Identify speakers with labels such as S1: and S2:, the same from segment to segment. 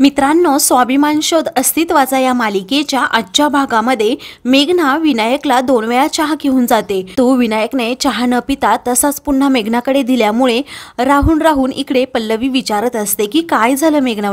S1: मित्रांनो स्वाभिमान शोध अस्तित्वाचा या मालिकेच्या आजच्या भागामध्ये मेघना विनायकला दोन वेळा चहा घेऊन जाते तो विनायकने चहा न पिता तसाच पुन्हा मेघनाकडे दिल्यामुळे राहून राहून इकडे पल्लवी विचारत असते की काय झालं मेघना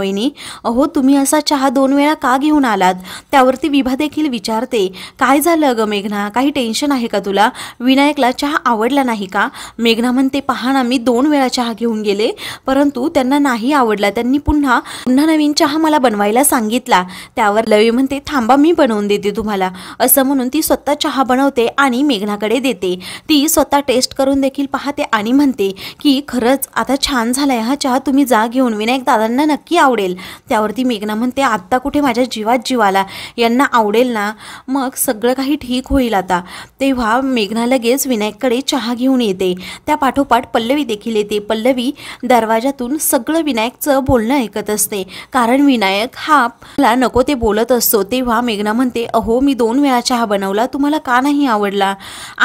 S1: अहो तुम्ही असा चहा दोन वेळा का घेऊन आलात त्यावरती विभा देखील विचारते काय झालं अगं मेघना काही टेन्शन आहे का तुला विनायकला चहा आवडला नाही का मेघना म्हणते पहा ना मी दोन वेळा चहा घेऊन गेले परंतु त्यांना नाही आवडला त्यांनी पुन्हा पुन्हा नवीन चहा मला बनवायला सांगितला त्यावर लवी म्हणते थांबा मी बनवून देते तुम्हाला असं म्हणून ती स्वतः चहा बनवते आणि मेघनाकडे देते ती स्वतः टेस्ट करून देखील पाहते आणि म्हणते की खरंच आता छान झालाय हा चहा तुम्ही जा घेऊन विनायक दादांना नक्की आवडेल त्यावरती मेघना म्हणते आत्ता कुठे माझ्या जीवात जीवाला यांना आवडेल ना मग सगळं काही ठीक होईल आता तेव्हा मेघना लगेच विनायककडे चहा घेऊन येते त्या पाठोपाठ पल्लवी देखील येते पल्लवी दरवाजातून सगळं विनायकचं बोलणं ऐकत असते कारण विनायक हा मला नको ते बोलत असतो तेव्हा मेघना म्हणते अहो मी दोन वेळा चहा बनवला तुम्हाला का नाही आवडला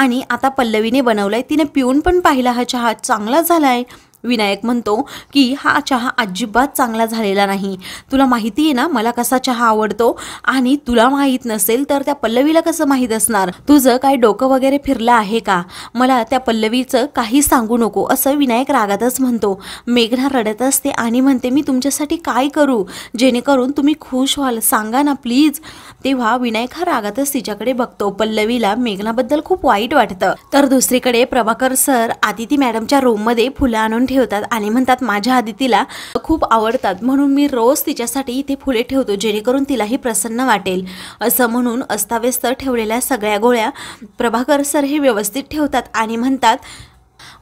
S1: आणि आता पल्लवीने बनवलाय तिने पिऊन पण पाहिला हा चहा चांगला झालाय विनायक म्हणतो की हा चहा अजिबात चांगला झालेला नाही तुला माहिती आहे ना मला कसा चहा आवडतो आणि तुला माहीत नसेल तर त्या पल्लवीला कसं माहीत असणार तुझं काय डोकं वगैरे फिरलं आहे का मला त्या पल्लवीचं काही सांगू नको असं विनायक रागातच म्हणतो मेघना रडत असते आणि म्हणते मी तुमच्यासाठी काय करू जेणेकरून तुम्ही खुश व्हाल सांगा ना प्लीज तेव्हा विनायक हा रागातच तिच्याकडे बघतो पल्लवीला मेघनाबद्दल खूप वाईट वाटतं तर दुसरीकडे प्रभाकर सर आदिती मॅडमच्या रूममध्ये फुलं आणून ठेवतात आणि म्हणतात माझ्या आधी तिला खूप आवडतात म्हणून मी रोज तिच्यासाठी इथे फुले ठेवतो जेणेकरून तिलाही प्रसन्न वाटेल असं म्हणून अस्ताव्यस्त ठेवलेल्या सगळ्या गोळ्या प्रभाकर सर हे व्यवस्थित ठेवतात आणि म्हणतात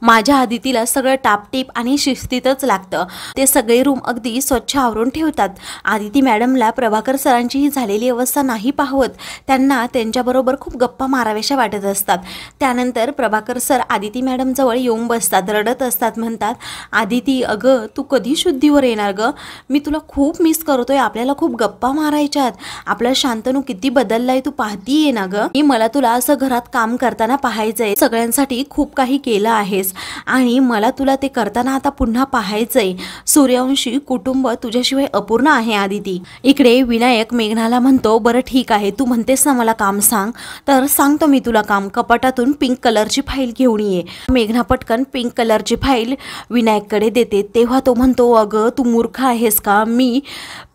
S1: माझ्या आदितीला सगळं टापटीप आणि शिस्तीतच लागतं ते सगळे रूम अगदी स्वच्छ आवरून ठेवतात आदिती मॅडमला प्रभाकर सरांची ही झालेली अवस्था नाही पाहवत त्यांना त्यांच्याबरोबर खूप गप्पा माराव्याशा वाटत असतात त्यानंतर प्रभाकर सर आदिती मॅडमजवळ येऊन बसतात रडत असतात म्हणतात आदिती अगं तू कधी शुद्धीवर येणार गं मी तुला खूप मिस करतोय आपल्याला खूप गप्पा मारायच्यात आपला शांतनू किती बदललाय तू पाहतीये ना गं मी मला तुला असं घरात काम करताना पाहायचंय सगळ्यांसाठी खूप काही केलं आहेस आहेस आणि मला तुला ते करताना आता पुन्हा पाहायचंय सूर्यवंशी कुटुंब तुझ्याशिवाय अपूर्ण आहे आदिती इकडे विनायक मेघनाला म्हणतो बरं ठीक आहे तू म्हणतेस ना मला काम सांग तर सांगतो मी तुला काम कपाटातून पिंक कलरची फाईल घेऊन ये मेघना पटकन पिंक कलरची फाईल विनायककडे देते तेव्हा तो म्हणतो अगं तू मूर्ख आहेस का मी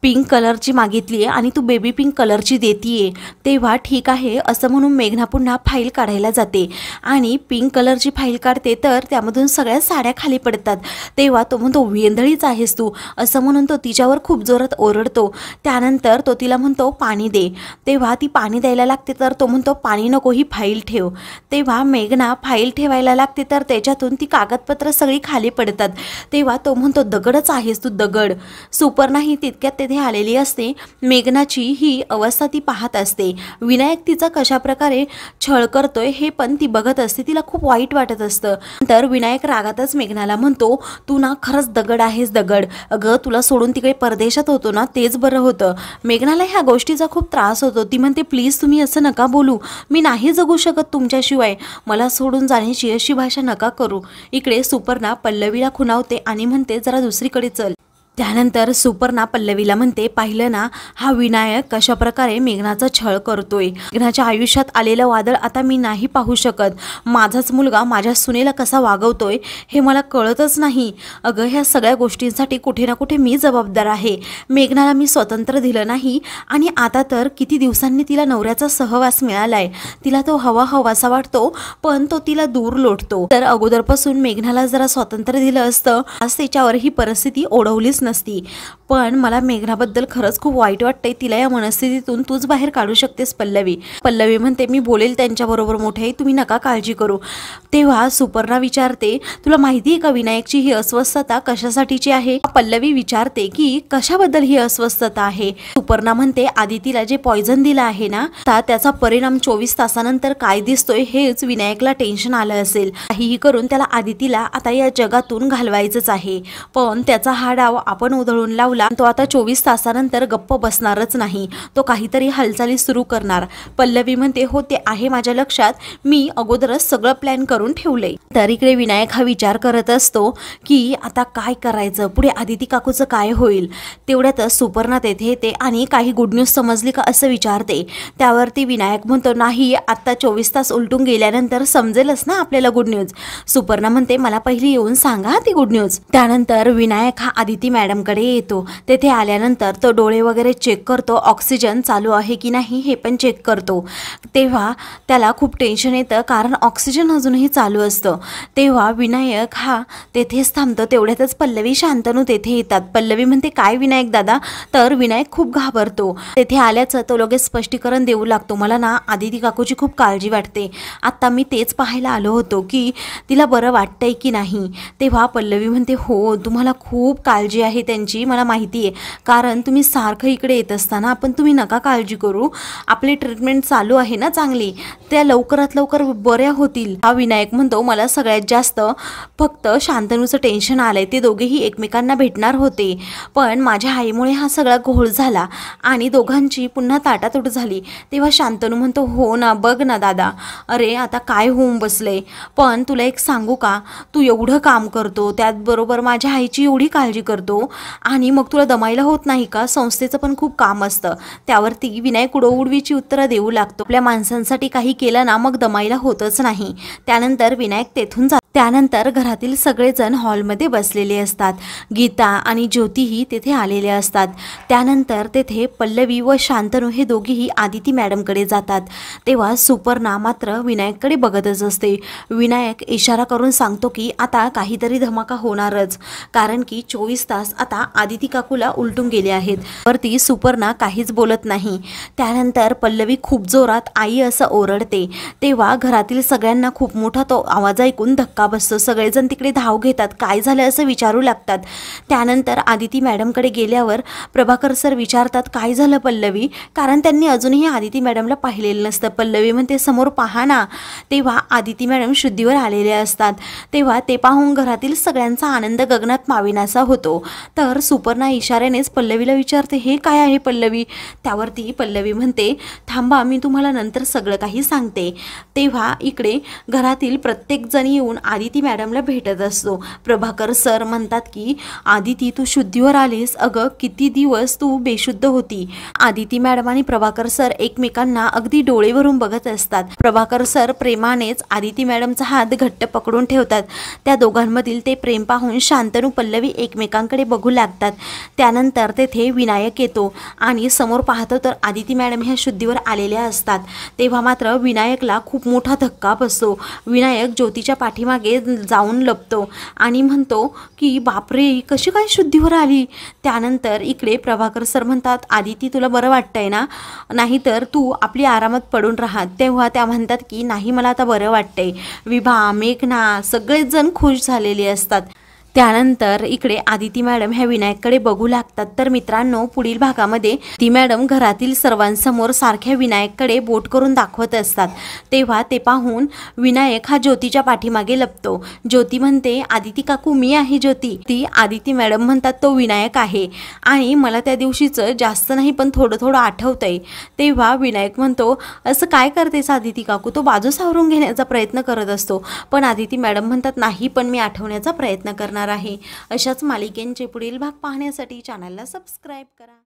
S1: पिंक कलरची मागितली आहे आणि तू बेबी पिंक कलरची देतीये तेव्हा ठीक आहे असं म्हणून मेघना पुन्हा फाईल काढायला जाते आणि पिंक कलरची फाईल काढते तर तर त्यामधून सगळ्या साड्या खाली पडतात तेव्हा तो म्हणतो वेंधळीच आहेस तू असं म्हणून तो तिच्यावर खूप जोरात ओरडतो त्यानंतर तो तिला म्हणतो पाणी दे तेव्हा ती पाणी द्यायला लागते तर तो म्हणतो पाणी नको ही फाईल ठेव तेव्हा मेघना फाईल ठेवायला लागते तर त्याच्यातून ती कागदपत्र सगळी खाली पडतात तेव्हा तो म्हणतो दगडच आहेस तू दगड सुपर नाही तितक्यात तेथे आलेली असते मेघनाची ही अवस्था ती पाहत असते विनायक तिचा कशाप्रकारे छळ करतोय हे पण ती बघत असते तिला खूप वाईट वाटत असतं तर विनायक रागातच मेघनाला म्हणतो तू ना खरंच दगड आहेस दगड अगं तुला सोडून तिकडे परदेशात होतो ना तेच बरं होतं मेघनाला ह्या गोष्टीचा खूप त्रास होतो ती म्हणते प्लीज तुम्ही असं नका बोलू मी नाही जगू शकत तुमच्याशिवाय मला सोडून जाण्याची अशी भाषा नका करू इकडे सुपर्णा पल्लवीला खुणावते आणि म्हणते जरा दुसरीकडे चल त्यानंतर सुपर्णा पल्लवीला म्हणते पाहिलं ना हा विनायक कशा प्रकारे मेघनाचा छळ करतोय मेघनाच्या आयुष्यात आलेलं वादळ आता मी नाही पाहू शकत माझाच मुलगा माझ्या सुनेला कसा वागवतोय हे मला कळतच नाही अगं ह्या सगळ्या गोष्टींसाठी कुठे ना कुठे मी जबाबदार आहे मेघनाला मी स्वतंत्र दिलं नाही आणि आता तर किती दिवसांनी तिला नवऱ्याचा सहवास मिळालाय तिला तो हवा हवासा वाटतो पण तो तिला दूर लोटतो तर अगोदरपासून मेघनाला जरा स्वातंत्र्य दिलं असतं आज तिच्यावर ही परिस्थिती ओढवलीच नसती पण मला मेघनाबद्दल खरंच खूप वाईट वाटतंय तिला या मनस्थितीतून तूच बाहेर काढू शकतेस पल्लवी पल्लवी म्हणते मी बोलेल त्यांच्याबरोबर मोठे तुम्ही नका काळजी करू तेव्हा सुपर्णा विचारते तुला माहिती आहे का विनायकची ही अस्वस्थता कशासाठीची आहे पल्लवी विचारते की कशाबद्दल ही अस्वस्थता आहे सुपर्णा म्हणते आदितीला जे पॉयझन दिलं आहे ना त्याचा परिणाम चोवीस तासानंतर काय दिसतोय हेच विनायकला टेन्शन आलं असेल काहीही करून त्याला आदितीला आता या जगातून घालवायचंच आहे पण त्याचा हा डाव आपण उधळून लावला तो आता चोवीस तासानंतर गप्प बसणारच नाही तो काहीतरी हालचाली सुरू करणार पल्लवी म्हणते हो ते आहे माझ्या लक्षात मी अगोदरच सगळं प्लॅन करून ठेवले तर इकडे विनायक हा विचार करत असतो की आता काय करायचं पुढे आदिती काकूचं काय होईल तेवढ्यातच सुपर्णा तेथे येते आणि काही गुड न्यूज समजली का असं विचारते त्यावरती विनायक म्हणतो नाही आत्ता चोवीस तास उलटून गेल्यानंतर समजेलच ना आपल्याला गुड न्यूज सुपर्णा म्हणते मला पहिली येऊन सांगा ती गुड न्यूज त्यानंतर विनायक हा आदिती मॅम मॅडमकडे येतो तेथे आल्यानंतर तो डोळे वगैरे चेक करतो ऑक्सिजन चालू आहे की नाही हे पण चेक करतो तेव्हा त्याला खूप टेन्शन येतं कारण ऑक्सिजन अजूनही चालू असतं तेव्हा विनायक हा तेथेच थांबतो तेवढ्यातच पल्लवी शांतनू तेथे येतात पल्लवी म्हणते काय विनायक दादा तर विनायक खूप घाबरतो तेथे आल्याचं तो लगेच स्पष्टीकरण देऊ लागतो मला ना आदिती काकूची खूप काळजी वाटते आत्ता मी तेच पाहायला आलो होतो की तिला बरं वाटतंय की नाही तेव्हा पल्लवी म्हणते हो तुम्हाला खूप काळजी आहे आहे त्यांची मला माहिती आहे कारण तुम्ही सारखं इकडे येत असताना पण तुम्ही नका काळजी करू आपली ट्रीटमेंट चालू आहे ना चांगली त्या लवकरात लवकर बऱ्या होतील हा विनायक म्हणतो मला सगळ्यात जास्त फक्त शांतनूचं टेन्शन आलंय ते दोघेही एकमेकांना भेटणार होते पण माझ्या आईमुळे हा सगळा घोळ झाला आणि दोघांची पुन्हा ताटातूट झाली तेव्हा शांतनू म्हणतो हो ना बघ ना दादा अरे आता काय होऊन बसले पण तुला एक सांगू का तू एवढं काम करतो त्याचबरोबर माझ्या आईची एवढी काळजी करतो आणि मग तुला दमायला होत नाही का संस्थेचं पण खूप काम असतं त्यावरती विनायक उडवीची उत्तरं देऊ लागतो आपल्या माणसांसाठी काही केलं ना मग दमायला होतच नाही त्यानंतर विनायक तेथून त्यानंतर घरातील सगळेजण हॉलमध्ये बसलेले असतात गीता आणि ज्योतीही तेथे आलेले असतात त्यानंतर तेथे पल्लवी व शांतनू हे दोघेही आदिती मॅडमकडे जातात तेव्हा सुपर्णा मात्र विनायककडे बघतच असते विनायक इशारा करून सांगतो की आता काहीतरी धमाका होणारच कारण की चोवीस तास आता आदिती काकूला उलटून गेले आहेत वरती सुपर्णा काहीच बोलत नाही त्यानंतर पल्लवी खूप जोरात आई असं ओरडते तेव्हा घरातील सगळ्यांना खूप मोठा तो आवाज ऐकून धक्का धक्का बसतो सगळेजण तिकडे धाव घेतात काय झालं असं विचारू लागतात त्यानंतर आदिती मॅडमकडे गेल्यावर प्रभाकर सर विचारतात काय झालं पल्लवी कारण त्यांनी अजूनही आदिती मॅडमला पाहिलेलं नसतं पल्लवी म्हणते समोर पहा ना तेव्हा आदिती मॅडम शुद्धीवर आलेल्या असतात तेव्हा ते पाहून घरातील सगळ्यांचा आनंद गगनात माविनासा होतो तर सुपर्णा इशाऱ्यानेच पल्लवीला विचारते हे काय आहे पल्लवी त्यावरती पल्लवी म्हणते थांबा मी तुम्हाला नंतर सगळं काही सांगते तेव्हा इकडे घरातील प्रत्येकजण येऊन आदिती मॅडमला भेटत असतो प्रभाकर सर म्हणतात की आदिती तू शुद्धीवर आलीस अगं किती दिवस तू बेशुद्ध होती आदिती मॅडम आणि प्रभाकर सर एकमेकांना अगदी डोळेवरून बघत असतात प्रभाकर सर प्रेमानेच आदिती मॅडमचा हात घट्ट पकडून ठेवतात त्या दोघांमधील ते प्रेम पाहून शांतनू पल्लवी एकमेकांकडे बघू लागतात त्यानंतर तेथे विनायक येतो आणि समोर पाहतो तर आदिती मॅडम ह्या शुद्धीवर आलेल्या असतात तेव्हा मात्र विनायकला खूप मोठा धक्का बसतो विनायक ज्योतीच्या पाठीमागे मागे जाऊन लपतो आणि म्हणतो की बापरे कशी काय शुद्धीवर आली त्यानंतर इकडे प्रभाकर सर म्हणतात आदिती तुला बरं वाटतंय ना नाहीतर तू आपली आरामात पडून राहा तेव्हा त्या म्हणतात की नाही मला आता बरं वाटतंय विभा मेघना सगळेजण खुश झालेले असतात त्यानंतर इकडे आदिती मॅडम ह्या विनायककडे बघू लागतात तर मित्रांनो पुढील भागामध्ये ती मॅडम घरातील सर्वांसमोर सारख्या विनायककडे बोट करून दाखवत असतात तेव्हा ते पाहून विनायक हा ज्योतीच्या पाठीमागे लपतो ज्योती म्हणते आदिती काकू मी आहे ज्योती ती आदिती मॅडम म्हणतात तो विनायक आहे आणि मला त्या दिवशीचं जास्त नाही पण थोडं थोडं आठवतंय तेव्हा विनायक म्हणतो असं काय करतेस आदिती काकू तो बाजू सावरून घेण्याचा प्रयत्न करत असतो पण आदिती मॅडम म्हणतात नाही पण मी आठवण्याचा प्रयत्न करणार आहे अशाच मालिकेंचे पुढील भाग पाहण्यासाठी चॅनलला सबस्क्राईब करा